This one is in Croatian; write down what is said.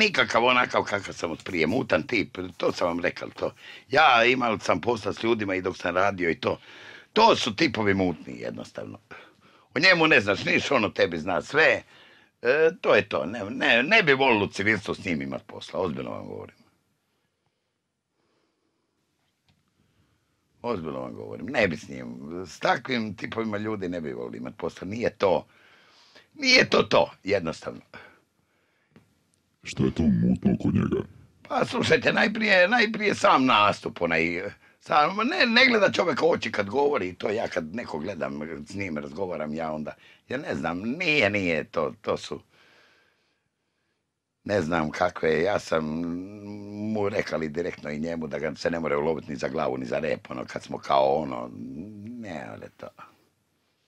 nikakav onakav kakav sam od prije, mutan tip, to sam vam rekao to. Ja imao sam posla s ljudima i dok sam radio i to. To su tipovi mutni jednostavno. O njemu ne znaš niš, ono tebi zna sve. E, to je to, ne, ne, ne bi volio civilstvo s njim imat posla, ozbiljno vam govorim. Ozbiljno vam govorim, ne bi s njim, s takvim tipovima ljudi ne bi volio imat posla, nije to, nije to to, jednostavno. Što je to mutno kod njega? Pa slušajte, najprije, najprije sam nastup, onaj, sam, ne, ne gleda čovjek oči kad govori, to ja kad neko gledam, s njim razgovaram ja onda, ja ne znam, nije, nije, to, to su, ne znam kakve, ja sam mu rekali direktno i njemu da ga se ne more uloviti ni za glavu, ni za rep, ono, kad smo kao ono, ne, ali to...